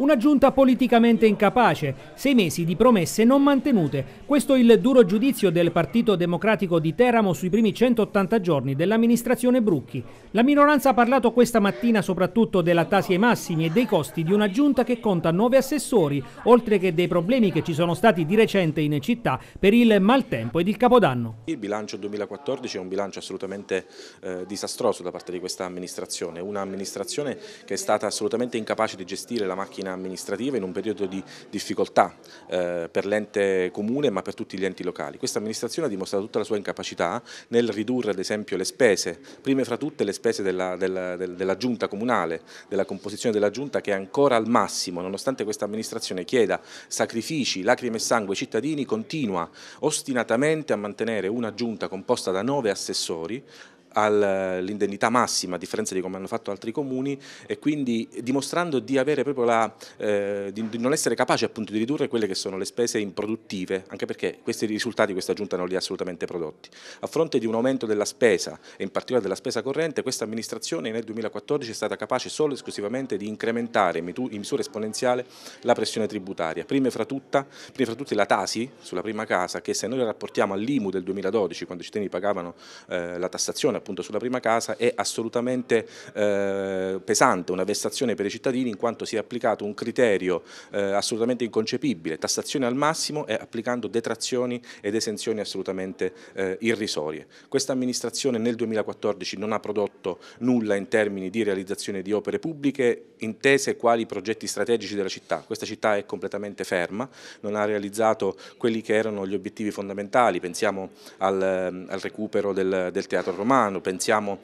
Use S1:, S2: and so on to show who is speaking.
S1: Una giunta politicamente incapace, sei mesi di promesse non mantenute. Questo è il duro giudizio del Partito Democratico di Teramo sui primi 180 giorni dell'amministrazione Brucchi. La minoranza ha parlato questa mattina soprattutto della tasi ai massimi e dei costi di una giunta che conta nove assessori, oltre che dei problemi che ci sono stati di recente in città per il maltempo ed il capodanno.
S2: Il bilancio 2014 è un bilancio assolutamente eh, disastroso da parte di questa amministrazione, un'amministrazione che è stata assolutamente incapace di gestire la macchina disciplina amministrativa in un periodo di difficoltà eh, per l'ente comune ma per tutti gli enti locali. Questa amministrazione ha dimostrato tutta la sua incapacità nel ridurre ad esempio le spese, prime fra tutte le spese della, della, della giunta comunale, della composizione della giunta che è ancora al massimo, nonostante questa amministrazione chieda sacrifici, lacrime e sangue ai cittadini, continua ostinatamente a mantenere una giunta composta da nove assessori all'indennità massima a differenza di come hanno fatto altri comuni e quindi dimostrando di, la, eh, di non essere capace appunto di ridurre quelle che sono le spese improduttive anche perché questi risultati questa giunta non li ha assolutamente prodotti. A fronte di un aumento della spesa e in particolare della spesa corrente questa amministrazione nel 2014 è stata capace solo e esclusivamente di incrementare in misura esponenziale la pressione tributaria, prima fra, tutta, prima fra tutte la Tasi sulla prima casa che se noi la rapportiamo all'IMU del 2012 quando i cittadini pagavano eh, la tassazione appunto sulla prima casa è assolutamente eh, pesante, una vessazione per i cittadini in quanto si è applicato un criterio eh, assolutamente inconcepibile, tassazione al massimo e applicando detrazioni ed esenzioni assolutamente eh, irrisorie. Questa amministrazione nel 2014 non ha prodotto nulla in termini di realizzazione di opere pubbliche intese quali progetti strategici della città. Questa città è completamente ferma, non ha realizzato quelli che erano gli obiettivi fondamentali, pensiamo al, ehm, al recupero del, del teatro romano, pensiamo